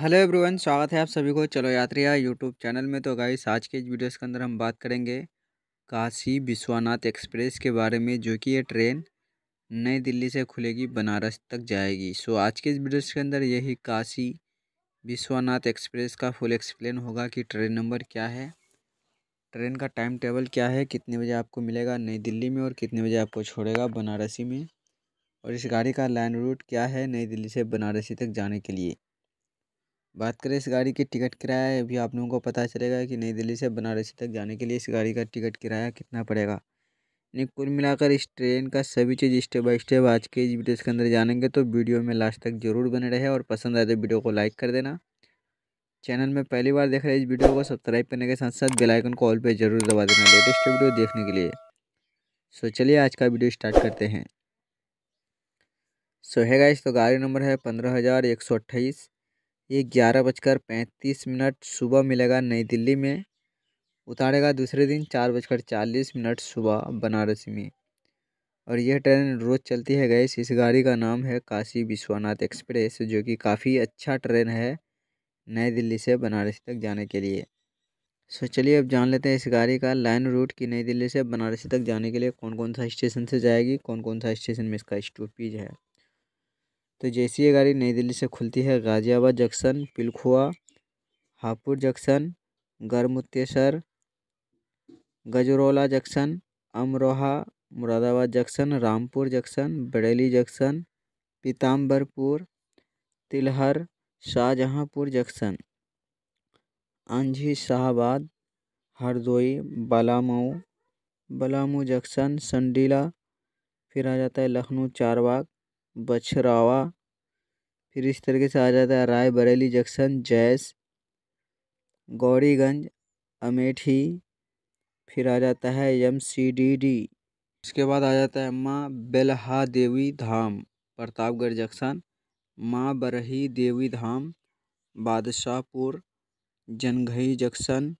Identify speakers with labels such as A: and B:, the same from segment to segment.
A: hello everyone स्वागत है आप सभी को चलो यात्रिया यूट्यूब चैनल में तो गाइस आज के इस वीडियोस के अंदर हम बात करेंगे काशी विश्वनाथ एक्सप्रेस के बारे में जो कि ये ट्रेन नई दिल्ली से खुलेगी बनारस तक जाएगी सो आज के इस वीडियोस के अंदर यही काशी विश्वनाथ एक्सप्रेस का फुल एक्सप्लेन होगा कि ट्रेन नंबर क्या है ट्रेन का टाइम टेबल क्या है कितने बजे आपको मिलेगा नई दिल्ली में और कितने बजे आपको छोड़ेगा बनारसी में और इस गाड़ी का लाइन रूट क्या है नई दिल्ली से बनारसी तक जाने के लिए बात करें इस गाड़ी की टिकट किराया अभी आप लोगों को पता चलेगा कि नई दिल्ली से बनारस तक जाने के लिए इस गाड़ी का टिकट किराया कितना पड़ेगा यानी कुल मिलाकर इस ट्रेन का सभी चीज़ स्टेप बाई स्टेप आज के इस वीडियो के अंदर जानेंगे तो वीडियो में लास्ट तक जरूर बने रहे और पसंद आए तो वीडियो को लाइक कर देना चैनल में पहली बार देख रहे इस वीडियो को सब्सक्राइब करने के साथ साथ बेलाइकन को ऑल पर जरूर दबा देना लेटेस्ट वीडियो देखने के लिए सो चलिए आज का वीडियो स्टार्ट करते हैं सो है गाइस तो गाड़ी नंबर है पंद्रह हज़ार एक सौ अट्ठाईस ये ग्यारह बजकर पैंतीस मिनट सुबह मिलेगा नई दिल्ली में उतारेगा दूसरे दिन चार बजकर चालीस मिनट सुबह बनारस में और यह ट्रेन रोज़ चलती है गैस इस गाड़ी का नाम है काशी विश्वनाथ एक्सप्रेस जो कि काफ़ी अच्छा ट्रेन है नई दिल्ली से बनारस तक जाने के लिए सो चलिए अब जान लेते हैं इस गाड़ी का लाइन रूट कि नई दिल्ली से बनारस तक जाने के लिए कौन कौन सा स्टेशन से जाएगी कौन कौन सा स्टेशन में इसका स्टॉपेज है तो जैसी ये गाड़ी नई दिल्ली से खुलती है Ghaziabad junction Pilkhuwa Hapur junction Garhmukteshwar Gajraula junction Amroha Moradabad junction Rampur junction Bareilly junction Pitambarpur Tilhar Shahjahanpur junction Anjhi Shahabad Hardoi Balamau Balamau junction Sandila फिर आ जाता है लखनऊ चारबाग बछरावा फिर इस तरीके से आ जाता है रायबरेली जंक्शन जैस गौरीगंज अमेठी फिर आ जाता है एम सी डी डी इसके बाद आ जाता है माँ बेलहा देवी धाम Pratapgarh junction Maa Barahi Devi Dham Badshahpur Janghai junction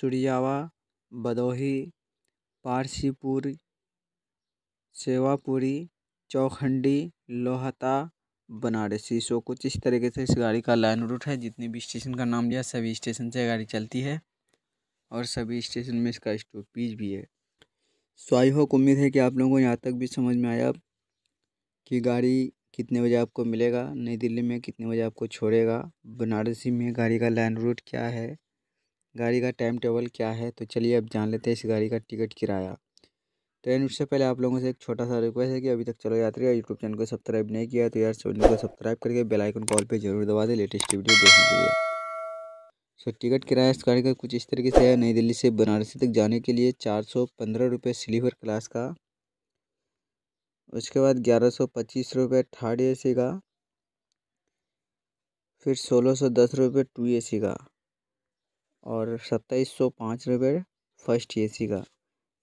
A: Suriyawan Bhadohi Parsipur Sewapuri Chaukhandi Lohta Banarasi so कुछ इस तरीके से इस गाड़ी का लाइन रूट है जितने भी स्टेशन का नाम लिया सभी स्टेशन से गाड़ी चलती है और सभी स्टेशन में इसका स्टॉपेज भी है सो आई होप उम्मीद है कि आप लोगों को यहाँ तक भी समझ में आया कि गाड़ी कितने बजे आपको मिलेगा नई दिल्ली में कितने बजे आपको छोड़ेगा बनारसी में गाड़ी का लाइन रूट क्या है गाड़ी का टाइम टेबल क्या है तो चलिए अब जान लेते हैं इस गाड़ी का टिकट किराया ट्रेन तो उससे पहले आप लोगों से एक छोटा सा रिक्वेस्ट है कि अभी तक चलो यात्री का यूट्यूब चैनल को सब्सक्राइब नहीं किया तो यार चैनल को सब्सक्राइब करके बेल आइकन कॉल पे जरूर दबा दें लेटेस्ट वीडियो देखने के लिए सो टिकट किराया गाड़ी का कुछ इस तरीके से है नई दिल्ली से बनारसी तक जाने के लिए चार सौ पंद्रह रुपये स्लीपर क्लास का उसके बाद ग्यारह सौ पच्चीस रुपये थर्ड ए सी का फिर सोलह सौ दस रुपये टू ए सी का और सत्ताईस सौ पाँच रुपये फर्स्ट ए सी का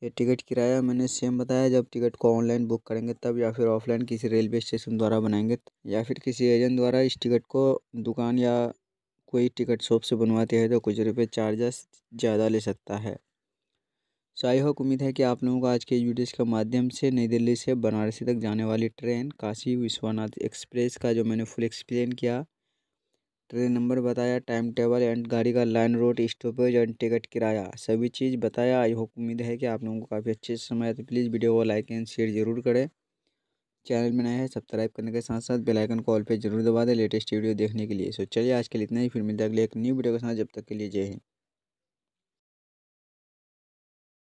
A: ये टिकट किराया मैंने सेम बताया जब टिकट को ऑनलाइन बुक करेंगे तब या फिर ऑफलाइन किसी रेलवे स्टेशन द्वारा बनाएंगे या फिर किसी एजेंट द्वारा इस टिकट को दुकान या कोई टिकट शॉप से बनवाते हैं तो कुछ रुपये चार्जेस ज़्यादा ले सकता है सो आई होप उम्मीद है कि आप लोगों को आज के वीडियोस के माध्यम से नई दिल्ली से बनारसी तक जाने वाली ट्रेन काशी विश्वनाथ एक्सप्रेस का जो मैंने फुल एक्सप्लेन किया ट्रेन नंबर बताया टाइम टेबल एंड गाड़ी का line road stoppage and ticket किराया सभी चीज़ बताया आई होप उम्मीद है कि आप लोगों को काफ़ी अच्छे से समय तो प्लीज़ वीडियो को लाइक एंड शेयर जरूर करें चैनल में नया है सब्सक्राइब करने के साथ साथ बेल आइकन कॉल पे जरूर दबा दें लेटेस्ट वीडियो देखने के लिए सो चलिए आज के लिए इतना ही फिर मिलता है अगले एक न्यू वीडियो के साथ जब तक के लिए जय हिंद